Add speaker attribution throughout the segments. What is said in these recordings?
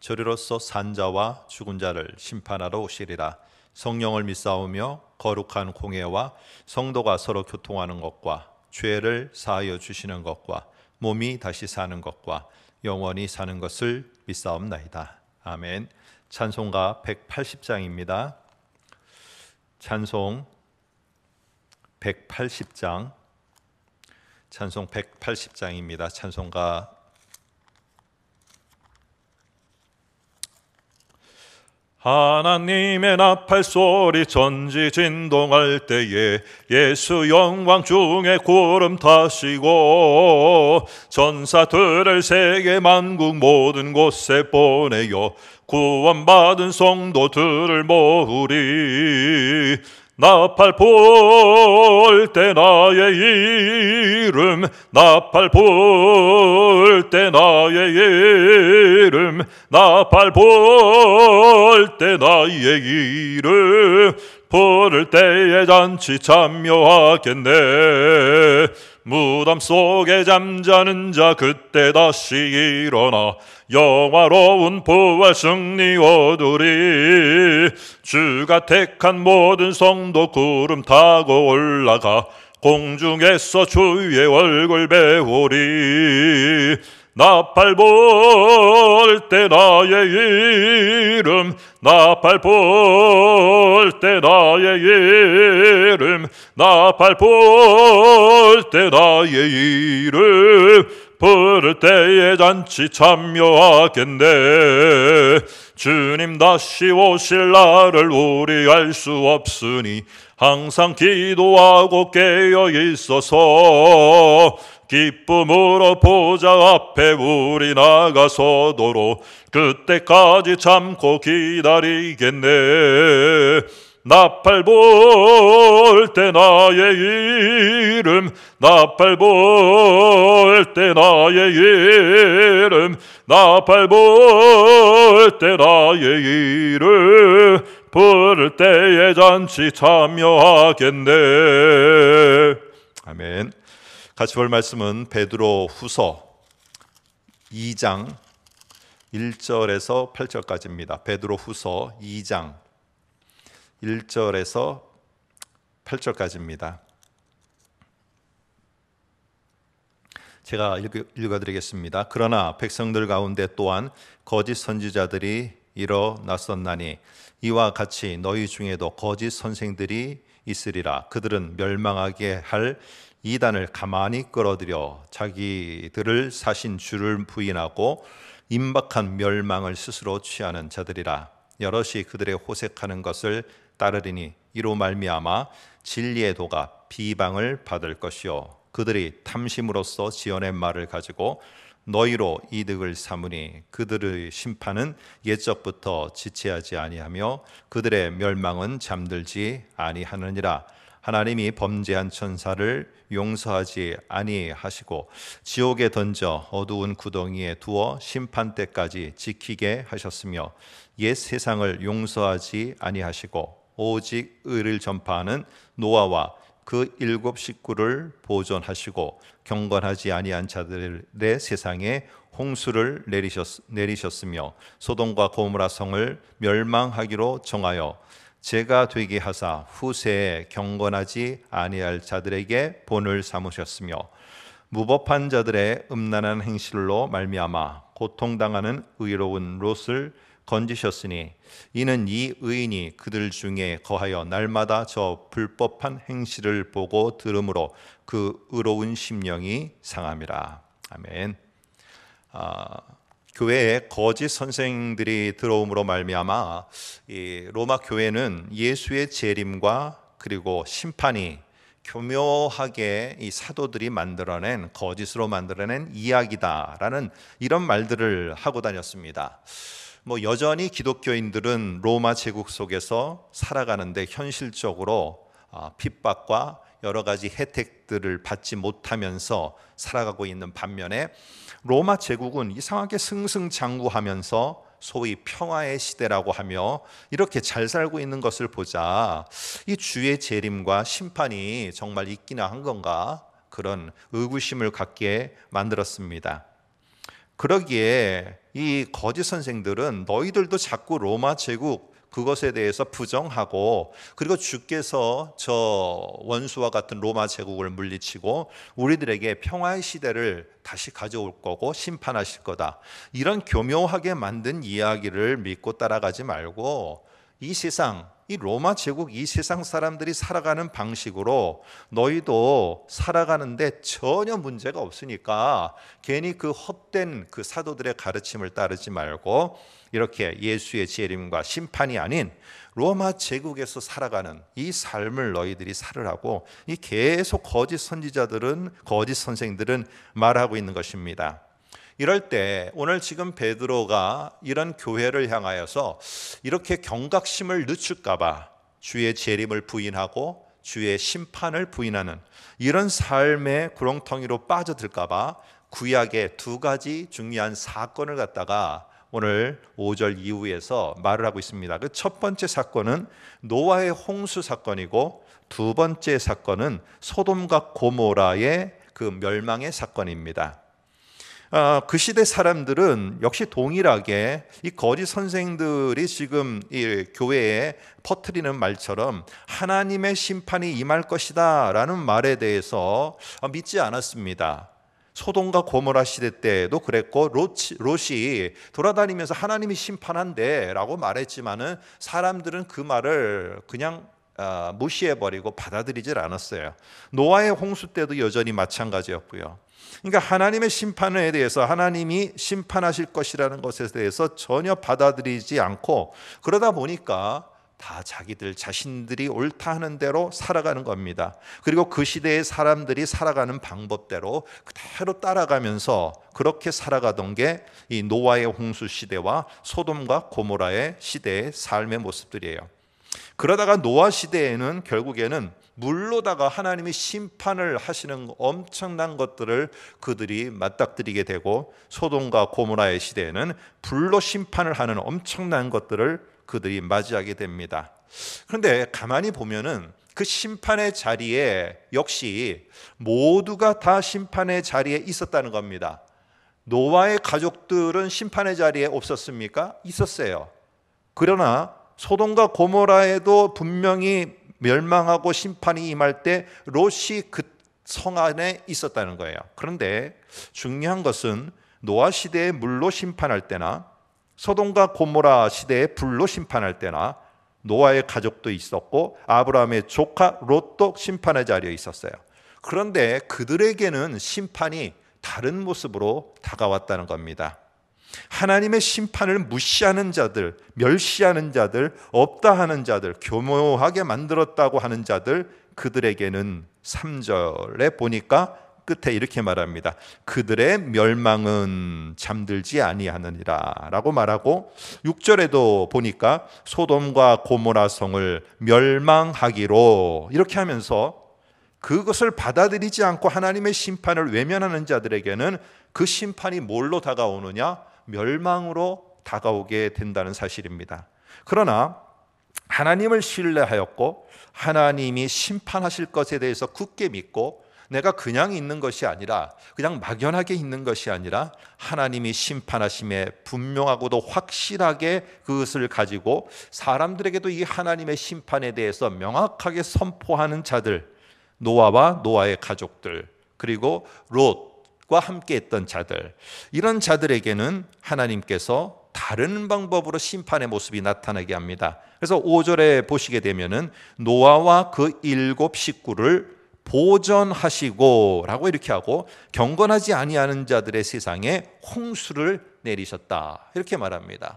Speaker 1: 저리로서 산자와 죽은 자를 심판하러 오시리라. 성령을 믿사오며 거룩한 공예와 성도가 서로 교통하는 것과 죄를 사하여 주시는 것과 몸이 다시 사는 것과 영원히 사는 것을 믿사옵나이다. 아멘. 찬송가 180장입니다. 찬송 180장 찬송 180장입니다. 찬송가
Speaker 2: 하나님의 나팔 소리 전지 진동할 때에 예수 영광 중에 구름 타시고 전사들을 세계 만국 모든 곳에 보내요 구원받은 성도들을 모으리 나팔 불 때 나의 이름 나팔 불 때 나의 이름 나팔 불 때 나의 이름 부를 때에 잔치 참여하겠네 무덤 속에 잠자는 자 그때 다시 일어나 영화로운 부활 승리 얻으리 주가 택한 모든 성도 구름 타고 올라가 공중에서 주의 얼굴 배우리 나팔 볼 때 나의 이름 나팔 볼 때 나의 이름 나팔 볼 때 나의 이름 부를 때에 잔치 참여하겠네 주님 다시 오실 날을 우리 알 수 없으니 항상 기도하고 깨어 있어서 기쁨으로 보자 앞에 우리 나가서도록 그때까지 참고 기다리겠네. 나팔볼 때 나의 이름 나팔볼 때 나의 이름 나팔볼 때 나의 이름 부를 때에 잔치 참여하겠네 아멘 같이 볼 말씀은 베드로 후서
Speaker 1: 2장 1절에서 8절까지입니다. 베드로 후서 2장 1절에서 8절까지입니다. 제가 읽어 드리겠습니다. 그러나 백성들 가운데 또한 거짓 선지자들이 일어났었나니 이와 같이 너희 중에도 거짓 선생들이 있으리라 그들은 멸망하게 할 이단을 가만히 끌어들여 자기들을 사신 주를 부인하고 임박한 멸망을 스스로 취하는 자들이라 여럿이 그들의 호색하는 것을 따르리니 이로 말미암아 진리의 도가 비방을 받을 것이요 그들이 탐심으로써 지어낸 말을 가지고 너희로 이득을 삼으니 그들의 심판은 예적부터 지체하지 아니하며 그들의 멸망은 잠들지 아니하느니라 하나님이 범죄한 천사를 용서하지 아니하시고 지옥에 던져 어두운 구덩이에 두어 심판 때까지 지키게 하셨으며 옛 세상을 용서하지 아니하시고 오직 의를 전파하는 노아와 그 일곱 식구를 보존하시고 경건하지 아니한 자들의 세상에 홍수를 내리셨, 으며 소동과 고무라 성을 멸망하기로 정하여 제가 되게 하사 후세에 경건하지 아니할 자들에게 본을 삼으셨으며 무법한 자들의 음란한 행실로 말미암아 고통당하는 의로운 롯을 건지셨으니 이는 이 의인이 그들 중에 거하여 날마다 저 불법한 행실을 보고 들음으로 그 의로운 심령이 상함이라. 아멘. 아, 교회에 거짓 선생들이 들어옴으로 말미암아 로마 교회는 예수의 재림과 그리고 심판이 교묘하게 이 사도들이 만들어낸 거짓으로 만들어낸 이야기다라는 이런 말들을 하고 다녔습니다. 뭐 여전히 기독교인들은 로마 제국 속에서 살아가는데 현실적으로 아, 핍박과 여러 가지 혜택들을 받지 못하면서 살아가고 있는 반면에 로마 제국은 이상하게 승승장구하면서 소위 평화의 시대라고 하며 이렇게 잘 살고 있는 것을 보자 이 주의 재림과 심판이 정말 있기나 한 건가 그런 의구심을 갖게 만들었습니다. 그러기에 이 거짓 선생들은 너희들도 자꾸 로마 제국 그것에 대해서 부정하고 그리고 주께서 저 원수와 같은 로마 제국을 물리치고 우리들에게 평화의 시대를 다시 가져올 거고 심판하실 거다. 이런 교묘하게 만든 이야기를 믿고 따라가지 말고 이 세상, 이 로마 제국 이 세상 사람들이 살아가는 방식으로 너희도 살아가는데 전혀 문제가 없으니까 괜히 그 헛된 그 사도들의 가르침을 따르지 말고 이렇게 예수의 재림과 심판이 아닌 로마 제국에서 살아가는 이 삶을 너희들이 살으라고 이 계속 거짓 선지자들은 거짓 선생들은 말하고 있는 것입니다. 이럴 때 오늘 지금 베드로가 이런 교회를 향하여서 이렇게 경각심을 늦출까봐 주의 재림을 부인하고 주의 심판을 부인하는 이런 삶의 구렁텅이로 빠져들까봐 구약의 두 가지 중요한 사건을 갖다가 오늘 5절 이후에서 말을 하고 있습니다. 그 첫 번째 사건은 노아의 홍수 사건이고 두 번째 사건은 소돔과 고모라의 그 멸망의 사건입니다. 어, 그 시대 사람들은 역시 동일하게 이 거짓 선생들이 지금 이 교회에 퍼트리는 말처럼 하나님의 심판이 임할 것이다라는 말에 대해서 어, 믿지 않았습니다. 소돔과 고모라 시대 때도 그랬고 롯이 돌아다니면서 하나님이 심판한대라고 말했지만은 사람들은 그 말을 그냥 아, 무시해버리고 받아들이질 않았어요. 노아의 홍수 때도 여전히 마찬가지였고요. 그러니까 하나님의 심판에 대해서 하나님이 심판하실 것이라는 것에 대해서 전혀 받아들이지 않고 그러다 보니까 다 자기들 자신들이 옳다 하는 대로 살아가는 겁니다. 그리고 그 시대의 사람들이 살아가는 방법대로 그대로 따라가면서 그렇게 살아가던 게 이 노아의 홍수 시대와 소돔과 고모라의 시대의 삶의 모습들이에요. 그러다가 노아 시대에는 결국에는 물로다가 하나님이 심판을 하시는 엄청난 것들을 그들이 맞닥뜨리게 되고 소돔과 고모라의 시대에는 불로 심판을 하는 엄청난 것들을 그들이 맞이하게 됩니다. 그런데 가만히 보면은 그 심판의 자리에 역시 모두가 다 심판의 자리에 있었다는 겁니다. 노아의 가족들은 심판의 자리에 없었습니까? 있었어요. 그러나 소돔과 고모라에도 분명히 멸망하고 심판이 임할 때 롯이 그성 안에 있었다는 거예요. 그런데 중요한 것은 노아 시대에 물로 심판할 때나 소돔과 고모라 시대에 불로 심판할 때나 노아의 가족도 있었고 아브라함의 조카 롯도 심판의 자리에 있었어요. 그런데 그들에게는 심판이 다른 모습으로 다가왔다는 겁니다. 하나님의 심판을 무시하는 자들, 멸시하는 자들, 없다 하는 자들, 교묘하게 만들었다고 하는 자들, 그들에게는 3절에 보니까 끝에 이렇게 말합니다. 그들의 멸망은 잠들지 아니하느니라 라고 말하고 6절에도 보니까 소돔과 고모라 성을 멸망하기로 이렇게 하면서 그것을 받아들이지 않고 하나님의 심판을 외면하는 자들에게는 그 심판이 뭘로 다가오느냐? 멸망으로 다가오게 된다는 사실입니다. 그러나 하나님을 신뢰하였고 하나님이 심판하실 것에 대해서 굳게 믿고 내가 그냥 있는 것이 아니라 그냥 막연하게 있는 것이 아니라 하나님이 심판하심에 분명하고도 확실하게 그것을 가지고 사람들에게도 이 하나님의 심판에 대해서 명확하게 선포하는 자들 노아와 노아의 가족들 그리고 롯과 함께 했던 자들, 이런 자들에게는 하나님께서 다른 방법으로 심판의 모습이 나타나게 합니다. 그래서 5절에 보시게 되면은 노아와 그 일곱 식구를 보전하시고라고 이렇게 하고 경건하지 아니하는 자들의 세상에 홍수를 내리셨다. 이렇게 말합니다.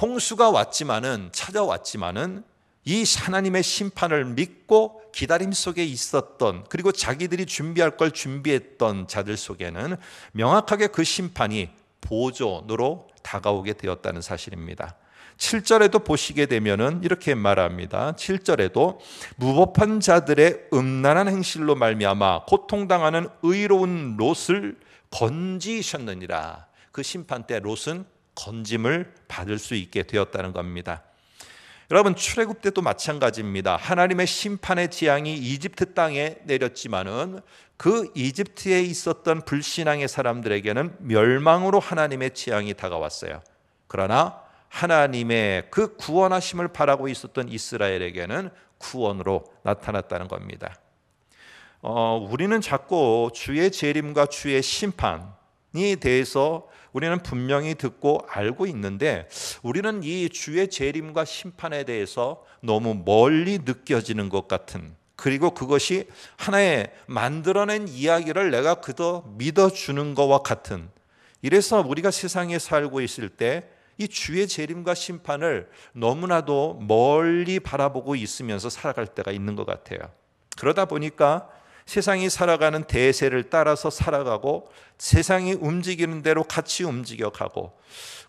Speaker 1: 홍수가 왔지만은 찾아왔지만은 이 하나님의 심판을 믿고 기다림 속에 있었던 그리고 자기들이 준비할 걸 준비했던 자들 속에는 명확하게 그 심판이 보존으로 다가오게 되었다는 사실입니다. 7절에도 보시게 되면은 이렇게 말합니다. 7절에도 무법한 자들의 음란한 행실로 말미암아 고통당하는 의로운 롯을 건지셨느니라. 그 심판 때 롯은 건짐을 받을 수 있게 되었다는 겁니다. 여러분 출애굽 때도 마찬가지입니다. 하나님의 심판의 지향이 이집트 땅에 내렸지만은 그 이집트에 있었던 불신앙의 사람들에게는 멸망으로 하나님의 지향이 다가왔어요. 그러나 하나님의 그 구원하심을 바라고 있었던 이스라엘에게는 구원으로 나타났다는 겁니다. 어, 우리는 자꾸 주의 재림과 주의 심판이 대해서 우리는 분명히 듣고 알고 있는데 우리는 이 주의 재림과 심판에 대해서 너무 멀리 느껴지는 것 같은 그리고 그것이 하나의 만들어낸 이야기를 내가 그저 믿어주는 것과 같은 이래서 우리가 세상에 살고 있을 때 이 주의 재림과 심판을 너무나도 멀리 바라보고 있으면서 살아갈 때가 있는 것 같아요. 그러다 보니까 세상이 살아가는 대세를 따라서 살아가고 세상이 움직이는 대로 같이 움직여 가고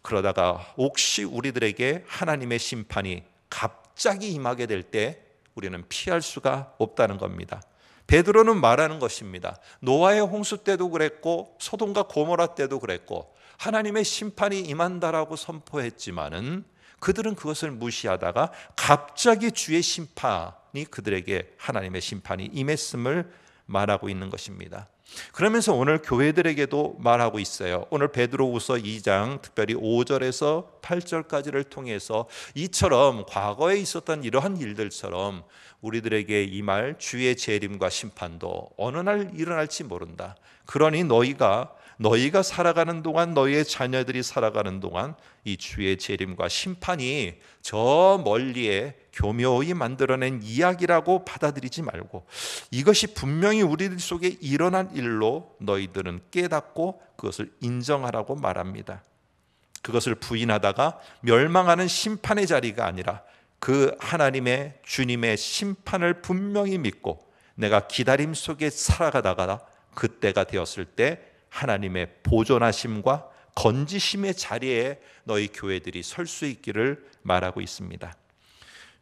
Speaker 1: 그러다가 혹시 우리들에게 하나님의 심판이 갑자기 임하게 될 때 우리는 피할 수가 없다는 겁니다. 베드로는 말하는 것입니다. 노아의 홍수 때도 그랬고 소돔과 고모라 때도 그랬고 하나님의 심판이 임한다라고 선포했지만은 그들은 그것을 무시하다가 갑자기 주의 심판이 그들에게 하나님의 심판이 임했음을 말하고 있는 것입니다. 그러면서 오늘 교회들에게도 말하고 있어요. 오늘 베드로후서 2장 특별히 5절에서 8절까지를 통해서 이처럼 과거에 있었던 이러한 일들처럼 우리들에게 이 말 주의 재림과 심판도 어느 날 일어날지 모른다. 그러니 너희가 너희가 살아가는 동안 너희의 자녀들이 살아가는 동안 이 주의 재림과 심판이 저 멀리에 교묘히 만들어낸 이야기라고 받아들이지 말고 이것이 분명히 우리들 속에 일어난 일로 너희들은 깨닫고 그것을 인정하라고 말합니다. 그것을 부인하다가 멸망하는 심판의 자리가 아니라 그 하나님의 주님의 심판을 분명히 믿고 내가 기다림 속에 살아가다가 그때가 되었을 때 하나님의 보존하심과 건지심의 자리에 너희 교회들이 설 수 있기를 말하고 있습니다.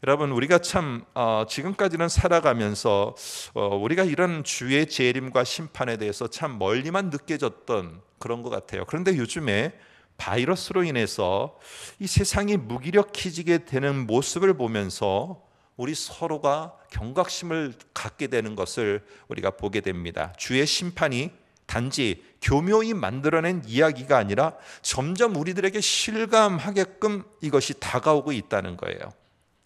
Speaker 1: 여러분 우리가 참 어, 지금까지는 살아가면서 어, 우리가 이런 주의 재림과 심판에 대해서 참 멀리만 느껴졌던 그런 것 같아요. 그런데 요즘에 바이러스로 인해서 이 세상이 무기력해지게 되는 모습을 보면서 우리 서로가 경각심을 갖게 되는 것을 우리가 보게 됩니다. 주의 심판이 단지 교묘히 만들어낸 이야기가 아니라 점점 우리들에게 실감하게끔 이것이 다가오고 있다는 거예요.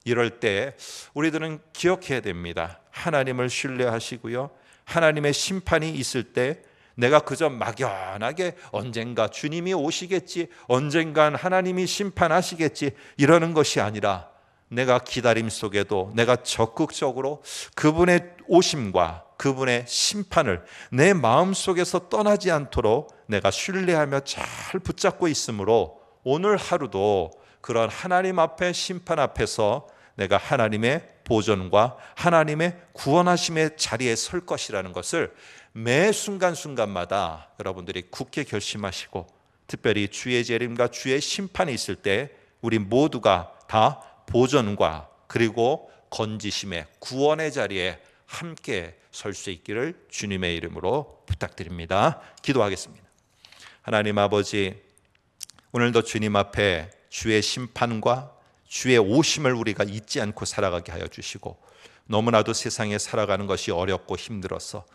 Speaker 1: 이럴 때 우리들은 기억해야 됩니다. 하나님을 신뢰하시고요. 하나님의 심판이 있을 때 내가 그저 막연하게 언젠가 주님이 오시겠지, 언젠간 하나님이 심판하시겠지, 이러는 것이 아니라 내가 기다림 속에도 내가 적극적으로 그분의 오심과 그분의 심판을 내 마음속에서 떠나지 않도록 내가 신뢰하며 잘 붙잡고 있으므로 오늘 하루도 그런 하나님 앞에 심판 앞에서 내가 하나님의 보존과 하나님의 구원하심의 자리에 설 것이라는 것을 매 순간순간마다 여러분들이 굳게 결심하시고 특별히 주의 재림과 주의 심판이 있을 때 우리 모두가 다 보존과 그리고 건지심의 구원의 자리에 함께 설수 있기를 주님의 이름으로 부탁드립니다. 기도하겠습니다. 하나님 아버지, 오늘도 주님 앞에 주의 심판과 주의 오심을 우리가 잊지 않고 살아가게 하여 주시고 너무나도 세상에 살아가는 것이 어렵고 힘들어서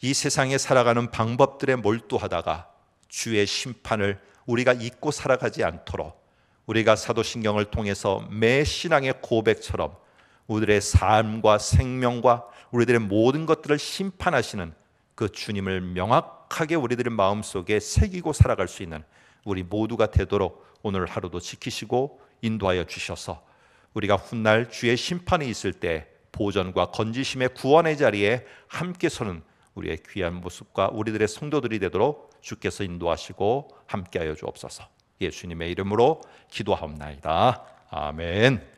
Speaker 1: 이 세상에 살아가는 방법들에 몰두하다가 주의 심판을 우리가 잊고 살아가지 않도록 우리가 사도신경을 통해서 매 신앙의 고백처럼 우리들의 삶과 생명과 우리들의 모든 것들을 심판하시는 그 주님을 명확하게 우리들의 마음속에 새기고 살아갈 수 있는 우리 모두가 되도록 오늘 하루도 지키시고 인도하여 주셔서 우리가 훗날 주의 심판이 있을 때 보전과 건지심의 구원의 자리에 함께 서는 우리의 귀한 모습과 우리들의 성도들이 되도록 주께서 인도하시고 함께하여 주옵소서. 예수님의 이름으로 기도하옵나이다. 아멘.